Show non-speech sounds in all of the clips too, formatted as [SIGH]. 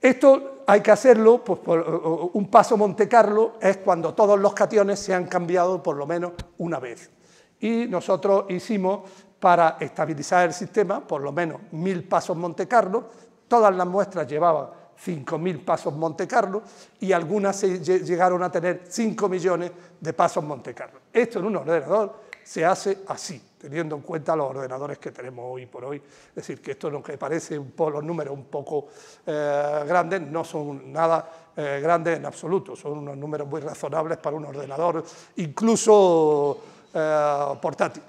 Esto hay que hacerlo, pues, un paso Monte Carlo es cuando todos los cationes se han cambiado por lo menos una vez. Y nosotros hicimos para estabilizar el sistema por lo menos mil pasos Monte Carlo, todas las muestras llevaban 5.000 pasos Monte Carlo y algunas llegaron a tener 5 millones de pasos Monte Carlo. Esto en un ordenador se hace así, teniendo en cuenta los ordenadores que tenemos hoy por hoy. Es decir, que esto lo que parece un los números un poco eh, grandes, no son nada eh, grandes en absoluto, son unos números muy razonables para un ordenador, incluso eh, portátil.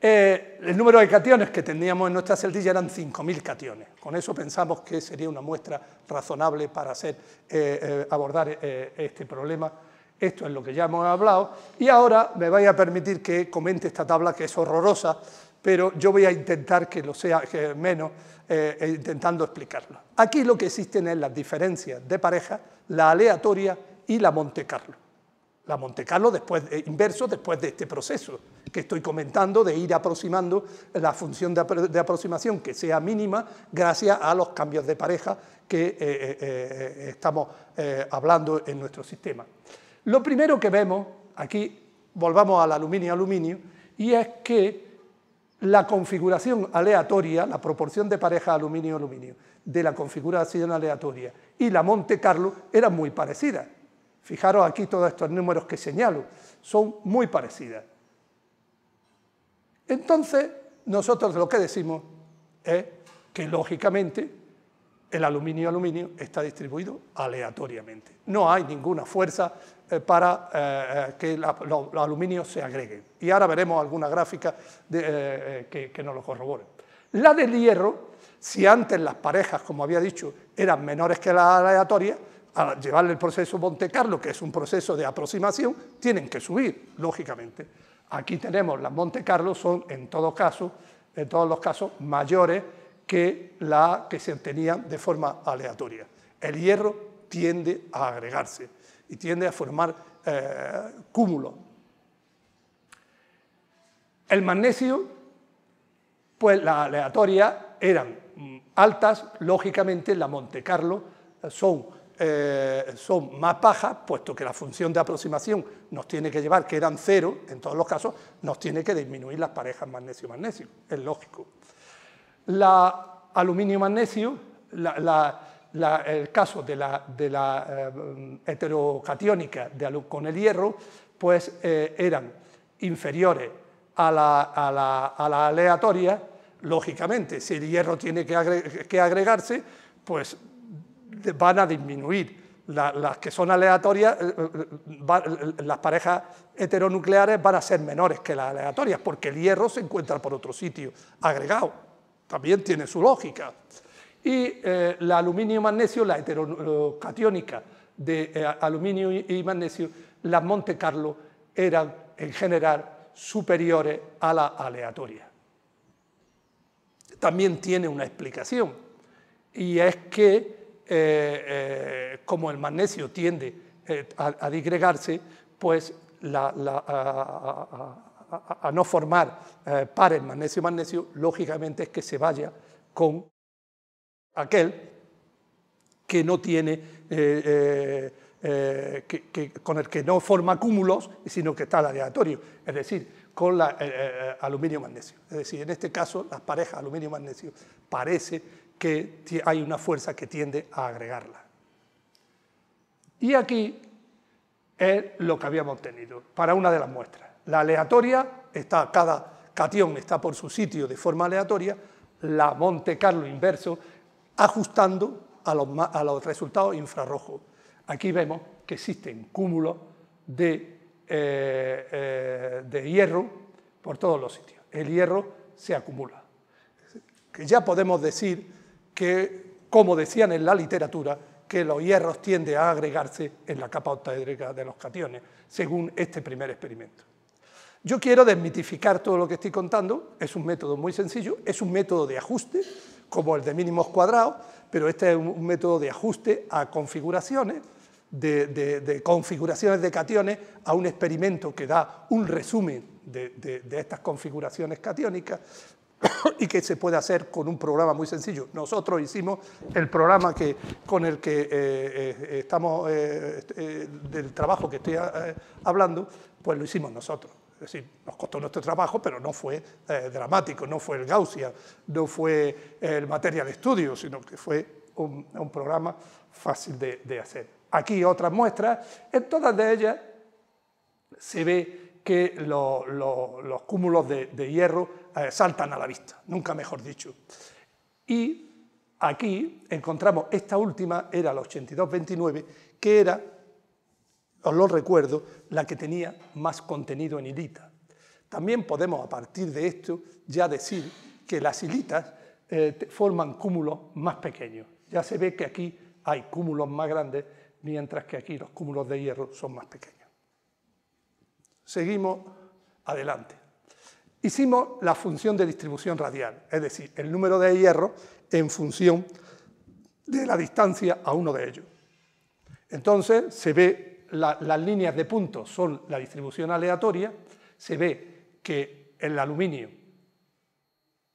el número de cationes que teníamos en nuestra celdilla eran 5.000 cationes. Con eso pensamos que sería una muestra razonable para hacer, abordar este problema esto es lo que ya hemos hablado. Y ahora me vais a permitir que comente esta tabla que es horrorosa, pero yo voy a intentar que lo sea menos, eh, intentando explicarlo. Aquí lo que existen es las diferencias de pareja, la aleatoria y la Monte Carlo. La Monte Carlo después, eh, inverso después de este proceso que estoy comentando de ir aproximando la función de, aproximación que sea mínima gracias a los cambios de pareja que eh, estamos hablando en nuestro sistema. Lo primero que vemos, aquí volvamos al aluminio aluminio, y es que la configuración aleatoria, la proporción de pareja aluminio-aluminio de la configuración aleatoria y la Monte Carlo eran muy parecidas. Fijaros aquí todos estos números que señalo, son muy parecidas. Entonces, nosotros lo que decimos es que, lógicamente, el aluminio-aluminio está distribuido aleatoriamente. No hay ninguna fuerza eh, para eh, eh, que los aluminios se agreguen. Y ahora veremos alguna gráfica que, nos lo corrobore. La del hierro, si antes las parejas, como había dicho, eran menores que la aleatoria, al llevarle el proceso Monte Carlo, que es un proceso de aproximación, tienen que subir, lógicamente. Aquí tenemos las Monte Carlo, son en todo caso, en todos los casos mayores que la que se obtenía de forma aleatoria. El hierro tiende a agregarse y tiende a formar eh, cúmulo. cúmulos. El magnesio, pues las aleatorias eran mm, altas, lógicamente la Monte Carlo eh, son, eh, son más bajas, puesto que la función de aproximación nos tiene que llevar, que eran cero en todos los casos, nos tiene que disminuir las parejas magnesio-magnesio, es lógico la aluminio magnesio, el caso de la, de eh, heterocatiónica con el hierro, pues eh, eran inferiores a la, aleatoria, lógicamente, si el hierro tiene que, agregarse, pues van a disminuir. las que son aleatorias, eh, las parejas heteronucleares van a ser menores que las aleatorias, porque el hierro se encuentra por otro sitio agregado también tiene su lógica. Y eh, la aluminio magnesio, la heterocatiónica de eh, aluminio y magnesio, las Monte Carlo eran en general superiores a la aleatoria. También tiene una explicación, y es que eh, como el magnesio tiende a, digregarse, pues la, a, no formar eh, pares magnesio-magnesio, lógicamente es que se vaya con aquel que no tiene, eh, eh, que, con el que no forma cúmulos, sino que está aleatorio, es decir, con la, aluminio-magnesio. Es decir, en este caso, las parejas aluminio-magnesio parece que hay una fuerza que tiende a agregarla. Y aquí es lo que habíamos obtenido para una de las muestras. La aleatoria está cada catión está por su sitio de forma aleatoria, la Monte Carlo inverso ajustando a los, resultados infrarrojos. Aquí vemos que existen cúmulos de, eh, eh, de hierro por todos los sitios. El hierro se acumula. Que ya podemos decir que, como decían en la literatura, que los hierros tienden a agregarse en la capa octaédrica de los cationes, según este primer experimento. Yo quiero desmitificar todo lo que estoy contando, es un método muy sencillo, es un método de ajuste, como el de mínimos cuadrados, pero este es un método de ajuste a configuraciones, de, configuraciones de cationes a un experimento que da un resumen de, estas configuraciones cationicas [COUGHS] y que se puede hacer con un programa muy sencillo. Nosotros hicimos el programa que, con el que eh, eh, estamos, eh, del trabajo que estoy hablando, pues lo hicimos nosotros. Es decir, nos costó nuestro trabajo, pero no fue eh, dramático, no fue el Gaussian, no fue eh, el material de estudio, sino que fue un, programa fácil de, hacer. Aquí otras muestras, en todas de ellas se ve que los cúmulos de, hierro eh, saltan a la vista, nunca mejor dicho. Y aquí encontramos esta última, era la 8229, que era os lo recuerdo, la que tenía más contenido en hilita. También podemos a partir de esto ya decir que las hilitas eh, forman cúmulos más pequeños. Ya se ve que aquí hay cúmulos más grandes, mientras que aquí los cúmulos de hierro son más pequeños. Seguimos adelante. Hicimos la función de distribución radial, es decir, el número de hierro en función de la distancia a uno de ellos. Entonces se ve las líneas de puntos son la distribución aleatoria, se ve que el aluminio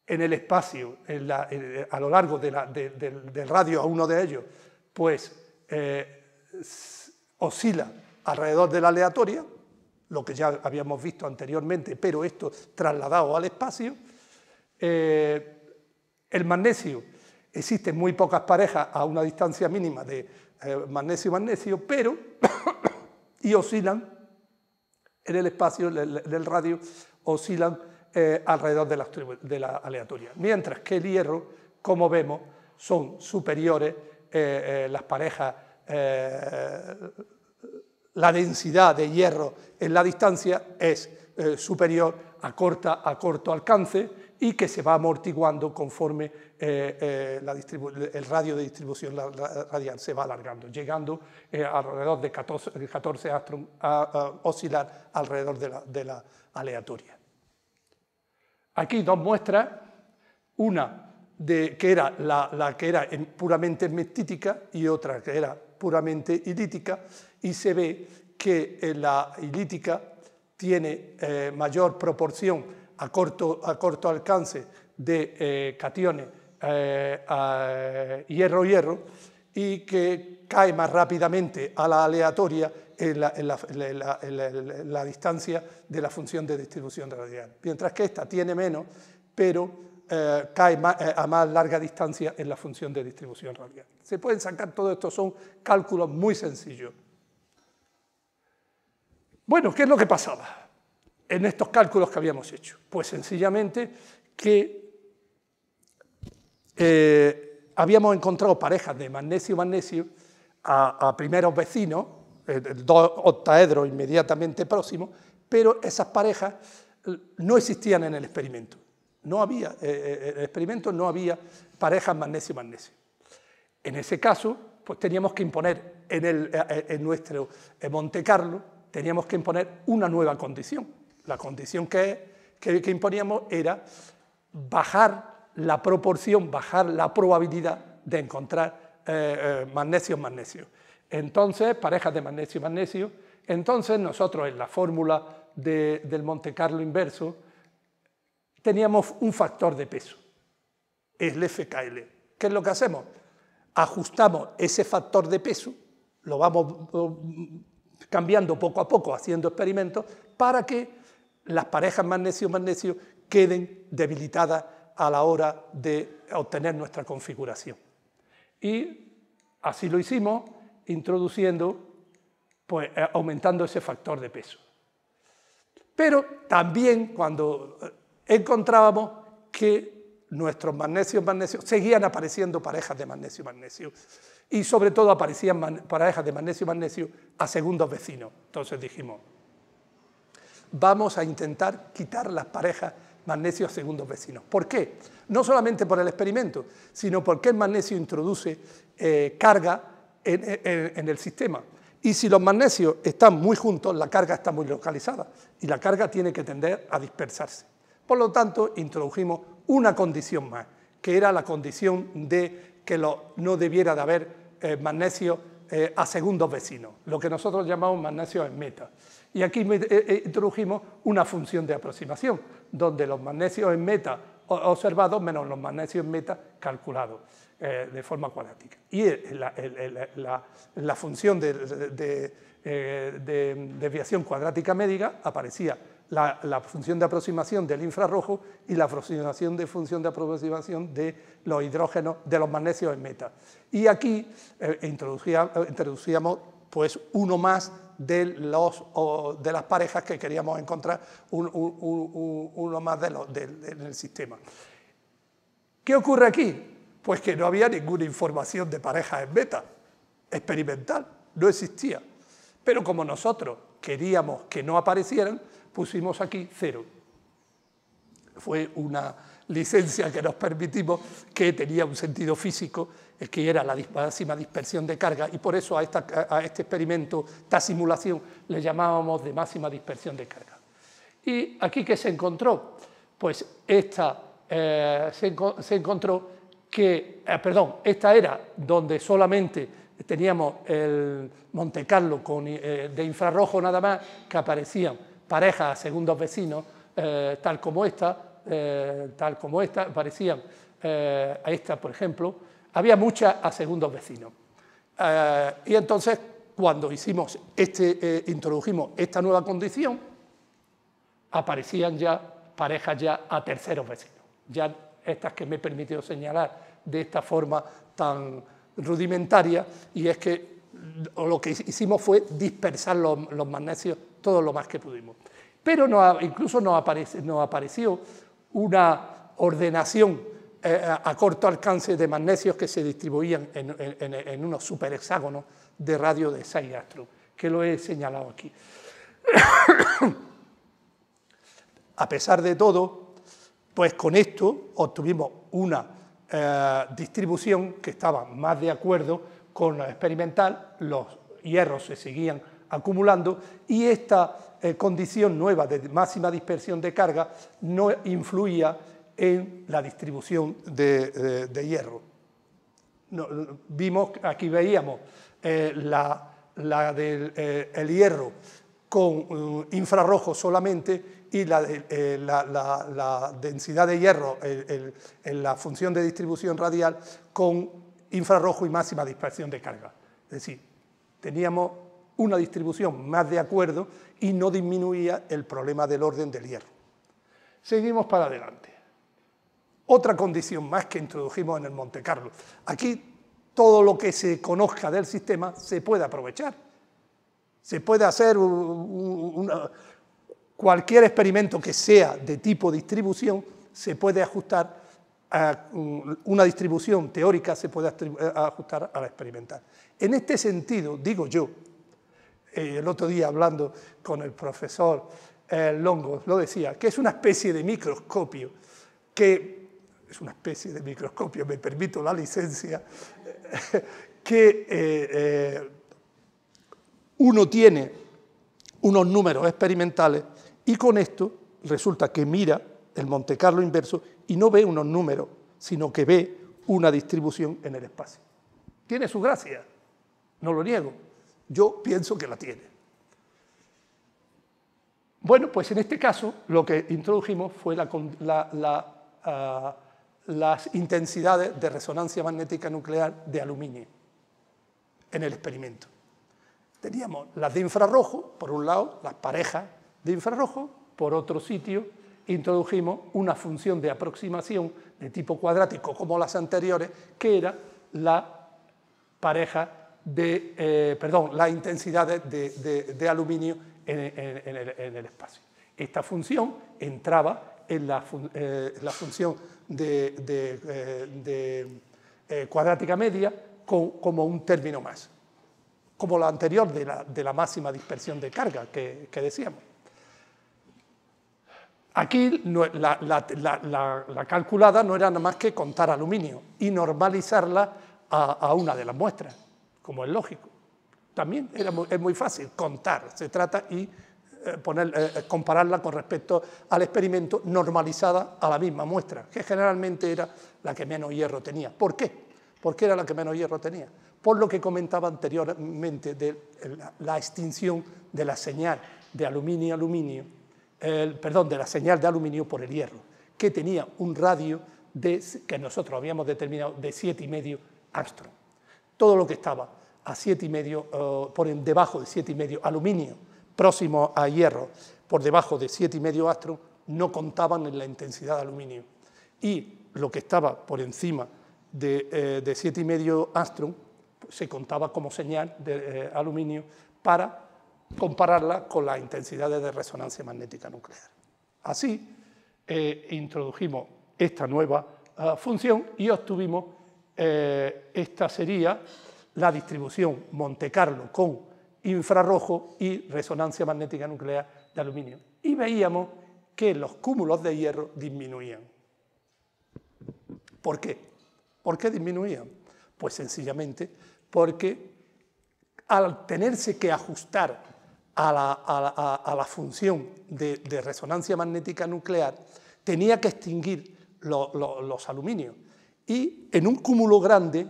en el espacio, eh, a lo largo del radio a uno de ellos, pues eh, oscila alrededor de la aleatoria, lo que ya habíamos visto anteriormente, pero esto trasladado al espacio. Eh, el magnesio, existen muy pocas parejas a una distancia mínima de magnesio-magnesio, pero y oscilan en el espacio, del radio, oscilan eh, alrededor de la, aleatoria. Mientras que el hierro, como vemos, son superiores eh, eh, las parejas, la densidad de hierro en la distancia es superior a, corta, a corto alcance y que se va amortiguando conforme eh, eh, el radio de distribución radial se va alargando, llegando eh, alrededor de 14, 14 a, oscilar alrededor de la, aleatoria. Aquí dos muestras, una de, que era la, que era puramente metítica y otra que era puramente ilítica, y se ve que la ilítica tiene mayor proporción a corto, a corto alcance de eh, cationes hierro-hierro eh, eh, y que cae más rápidamente a la aleatoria en la, distancia de la función de distribución radial. Mientras que esta tiene menos, pero cae a más larga distancia en la función de distribución radial. Se pueden sacar todo esto, son cálculos muy sencillos. Bueno, ¿qué es lo que pasaba? en estos cálculos que habíamos hecho? Pues sencillamente que eh, habíamos encontrado parejas de magnesio-magnesio a, primeros vecinos, el dos octaedros inmediatamente próximos, pero esas parejas eh, no existían en el experimento. No había, eh, en el experimento no había parejas magnesio-magnesio. En ese caso, pues teníamos que imponer en, en nuestro Monte Carlo, teníamos que imponer una nueva condición, la condición que, que, imponíamos era bajar la proporción, bajar la probabilidad de encontrar magnesio-magnesio. Eh, eh, entonces, parejas de magnesio-magnesio, entonces nosotros en la fórmula del Monte Carlo inverso teníamos un factor de peso, el FKL. ¿Qué es lo que hacemos? Ajustamos ese factor de peso, lo vamos mm, cambiando poco a poco, haciendo experimentos, para que las parejas magnesio-magnesio queden debilitadas a la hora de obtener nuestra configuración. Y así lo hicimos, introduciendo, pues eh, aumentando ese factor de peso. Pero también cuando eh, encontrábamos que nuestros magnesio magnesio seguían apareciendo parejas de magnesio magnesio y sobre todo aparecían parejas de magnesio magnesio a segundos vecinos. Entonces dijimos, vamos a intentar quitar las parejas magnesio a segundos vecinos. ¿Por qué? No solamente por el experimento, sino porque el magnesio introduce eh, carga en, el sistema. Y si los magnesios están muy juntos, la carga está muy localizada y la carga tiene que tender a dispersarse. Por lo tanto, introdujimos una condición más, que era la condición de que no debiera de haber eh, magnesio eh, a segundos vecinos, lo que nosotros llamamos magnesio en meta. Y aquí eh, eh, introdujimos una función de aproximación, donde los magnesios en meta observados menos los magnesios en meta calculados eh, de forma cuadrática. Y la, la, función de, desviación cuadrática médica aparecía la, función de aproximación del infrarrojo y la aproximación de función de aproximación de los hidrógenos, de los magnesios en meta. Y aquí introducíamos pues, uno más de, los, de las parejas que queríamos encontrar uno más de en el sistema. ¿Qué ocurre aquí? Pues que no había ninguna información de parejas en beta, experimental, no existía. Pero como nosotros queríamos que no aparecieran, pusimos aquí cero. Fue una licencia que nos permitimos, que tenía un sentido físico, que era la máxima dispersión de carga, y por eso a, este experimento, esta simulación, le llamábamos de máxima dispersión de carga. ¿Y aquí qué se encontró? Pues esta eh, se, encontró que, eh, perdón, esta era donde solamente teníamos el Monte Carlo con, eh, de infrarrojo nada más, que aparecían parejas a segundos vecinos, tal como esta, eh, tal como esta, parecían eh, a esta, por ejemplo, había muchas a segundos vecinos. Eh, y entonces, cuando hicimos este, introdujimos esta nueva condición, aparecían ya parejas ya a terceros vecinos, ya estas que me he permitido señalar de esta forma tan rudimentaria, y es que lo que hicimos fue dispersar los, magnesios todo lo más que pudimos. Pero incluso nos apareció una ordenación eh, a, corto alcance de magnesios que se distribuían en, unos superhexágonos de radio de 6 astros, que lo he señalado aquí. [COUGHS] a pesar de todo, pues con esto obtuvimos una eh, distribución que estaba más de acuerdo con lo experimental, los hierros se seguían acumulando y esta eh, condición nueva de máxima dispersión de carga no influía en la distribución de, hierro. vimos, aquí veíamos eh, la, del eh, el hierro con infrarrojo solamente y la, la, densidad de hierro en la función de distribución radial con infrarrojo y máxima dispersión de carga. Es decir, teníamos una distribución más de acuerdo y no disminuía el problema del orden del hierro. Seguimos para adelante. Otra condición más que introdujimos en el Monte Carlo. Aquí todo lo que se conozca del sistema se puede aprovechar. Se puede hacer cualquier experimento que sea de tipo distribución, se puede ajustar a mm, una distribución teórica, se puede ajustar a la experimental. En este sentido, digo yo, eh, el otro día hablando con el profesor eh, Longo, lo decía, que es una especie de microscopio, que es una especie de microscopio, me permito la licencia, [LAUGHS] que eh, eh, uno tiene unos números experimentales y con esto resulta que mira el Monte Carlo inverso y no ve unos números, sino que ve una distribución en el espacio. Tiene su gracia, no lo niego, yo pienso que la tiene. Bueno, pues en este caso lo que introdujimos fue ah, las intensidades de resonancia magnética nuclear de aluminio en el experimento. Teníamos las de infrarrojo, por un lado, las parejas de infrarrojo, por otro sitio introdujimos una función de aproximación de tipo cuadrático como las anteriores, que era la pareja de, eh, perdón, la intensidad de, aluminio en, el, espacio. Esta función entraba en la, eh, función de, eh, cuadrática media como un término más, como la anterior de la, máxima dispersión de carga que, decíamos. Aquí la, calculada no era nada más que contar aluminio y normalizarla a una de las muestras como es lógico. También es muy fácil contar, se trata y eh, poner, eh, eh, compararla con respecto al experimento normalizada a la misma muestra, que generalmente era la que menos hierro tenía. ¿Por qué? Porque era la que menos hierro tenía. Por lo que comentaba anteriormente de la, extinción de la señal de aluminio aluminio, perdón, de la señal de aluminio por el hierro, que tenía un radio de, que nosotros habíamos determinado de 7,5 astro todo lo que estaba a 7,5, eh, por debajo de 7,5 aluminio, próximo a hierro, por debajo de 7,5 astro, no contaban en la intensidad de aluminio. Y lo que estaba por encima de, eh, siete y 7,5 astro pues, se contaba como señal de eh, aluminio para compararla con las intensidades de resonancia magnética nuclear. Así introdujimos esta nueva función y obtuvimos eh, esta sería la distribución Monte Carlo con infrarrojo y resonancia magnética nuclear de aluminio. Y veíamos que los cúmulos de hierro disminuían. ¿Por qué? ¿Por qué disminuían? Pues sencillamente porque al tenerse que ajustar a la, función de, resonancia magnética nuclear, tenía que extinguir los aluminios y en un cúmulo grande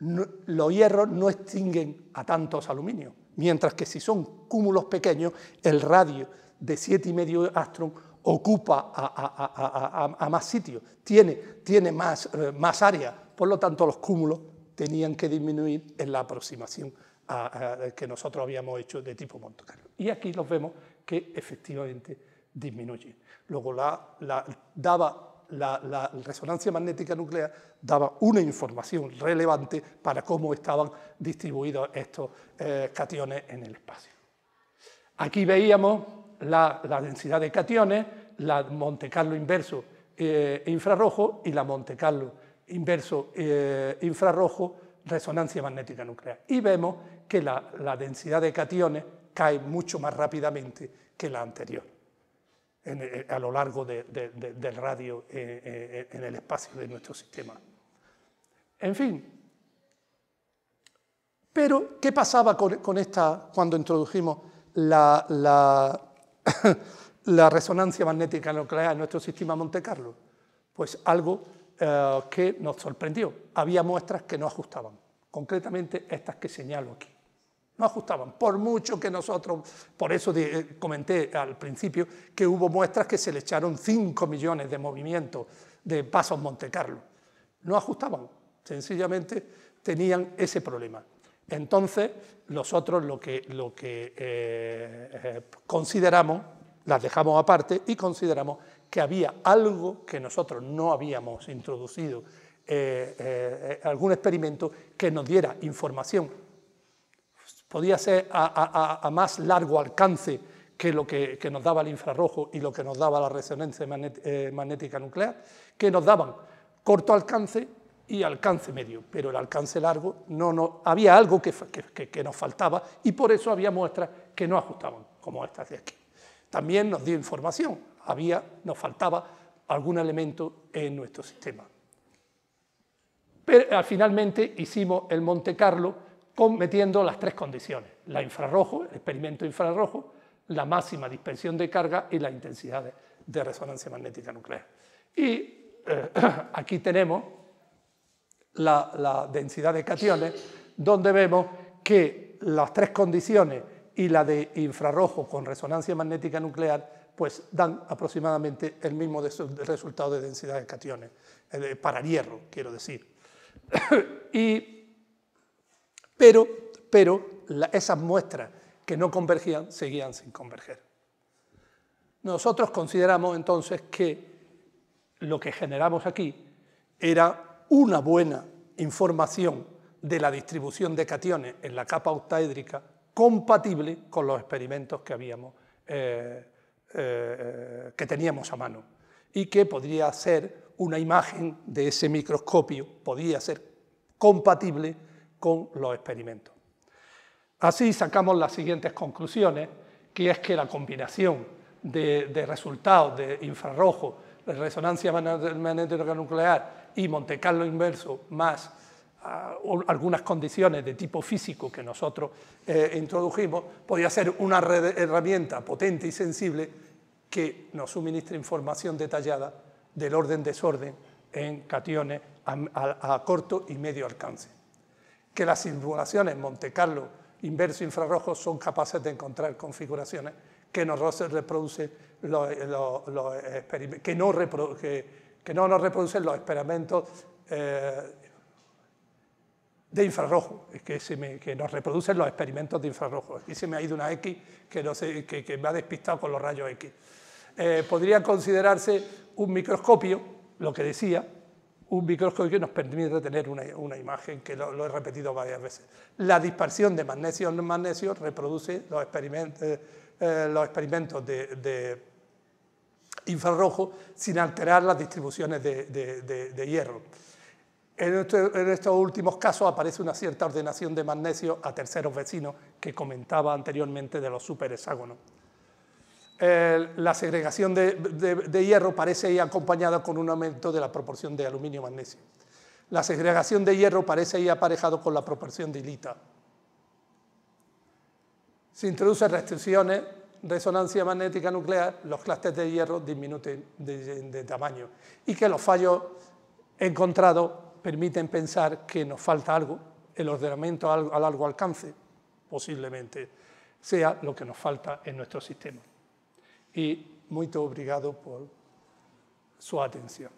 los hierros no extinguen a tantos aluminios, mientras que si son cúmulos pequeños, el radio de 7,5 astron ocupa a, a, más sitio, tiene, eh, más, área, por lo tanto los cúmulos tenían que disminuir en la aproximación que nosotros habíamos hecho de tipo Monte Y aquí los vemos que efectivamente disminuye. Luego la daba la, resonancia magnética nuclear daba una información relevante para cómo estaban distribuidos estos eh, cationes en el espacio. Aquí veíamos la, densidad de cationes, la Monte Carlo inverso eh, infrarrojo y la Monte Carlo inverso eh, infrarrojo resonancia magnética nuclear. Y vemos que la densidad de cationes cae mucho más rápidamente que la anterior. Eh, a lo largo del radio eh, eh, en el espacio de nuestro sistema. En fin, pero ¿qué pasaba con, esta cuando introdujimos [COUGHS] la, resonancia magnética nuclear en nuestro sistema Monte Carlo? Pues algo que nos sorprendió. Había muestras que no ajustaban, concretamente estas que señalo aquí no ajustaban, por mucho que nosotros, por eso eh, comenté al principio que hubo muestras que se le echaron 5 millones de movimientos de pasos Monte Carlo, no ajustaban, sencillamente tenían ese problema. Entonces, nosotros lo que, lo que eh, eh, consideramos, las dejamos aparte y consideramos que había algo que nosotros no habíamos introducido, algún experimento que nos diera información podía ser a, más largo alcance que lo que, nos daba el infrarrojo y lo que nos daba la resonancia eh, magnética nuclear, que nos daban corto alcance y alcance medio, pero el alcance largo no, no había algo que, nos faltaba y por eso había muestras que no ajustaban, como estas de aquí. También nos dio información, nos faltaba algún elemento en nuestro sistema. Pero eh, finalmente hicimos el Monte Carlo metiendo las tres condiciones, la infrarrojo, el experimento infrarrojo, la máxima dispersión de carga y la intensidad de, resonancia magnética nuclear. Y eh, [CLEARS THROAT] aquí tenemos la, densidad de cationes, donde vemos que las tres condiciones y la de infrarrojo con resonancia magnética nuclear pues dan aproximadamente el mismo resultado de densidad de cationes, eh, para hierro, quiero decir. [CLEARS THROAT] y pero, esas muestras que no convergían seguían sin converger. Nosotros consideramos entonces que lo que generamos aquí era una buena información de la distribución de cationes en la capa octaédrica compatible con los experimentos que, habíamos, eh, eh, que teníamos a mano y que podría ser una imagen de ese microscopio, podía ser compatible con los experimentos. Así sacamos las siguientes conclusiones, que es que la combinación de, resultados de infrarrojo, de resonancia magnética nuclear y Monte Carlo inverso más ah, algunas condiciones de tipo físico que nosotros eh, introdujimos, podría ser una herramienta potente y sensible que nos suministre información detallada del orden-desorden en cationes a corto y medio alcance que las simulaciones Monte Carlo inverso infrarrojo son capaces de encontrar configuraciones que los, que, no no nos reproducen los experimentos eh, de infrarrojo, que, que, nos reproducen los experimentos de infrarrojo. Aquí se me ha ido una X que, no sé, me ha despistado con los rayos X. Eh, podría considerarse un microscopio, lo que decía, un microscopio que nos permite tener una, imagen, que lo, he repetido varias veces. La dispersión de magnesio en magnesio reproduce los experimentos, eh, de, infrarrojo sin alterar las distribuciones de, hierro. En, este, en, estos últimos casos aparece una cierta ordenación de magnesio a terceros vecinos que comentaba anteriormente de los superhexágonos la segregación de, hierro parece ir acompañada con un aumento de la proporción de aluminio-magnesio. La segregación de hierro parece ir aparejado con la proporción de hilita. Se introducen restricciones, resonancia magnética nuclear, los clústeres de hierro disminuyen de, de tamaño y que los fallos encontrados permiten pensar que nos falta algo, el ordenamiento a largo alcance, posiblemente sea lo que nos falta en nuestro sistema. e moito obrigado por súa atención.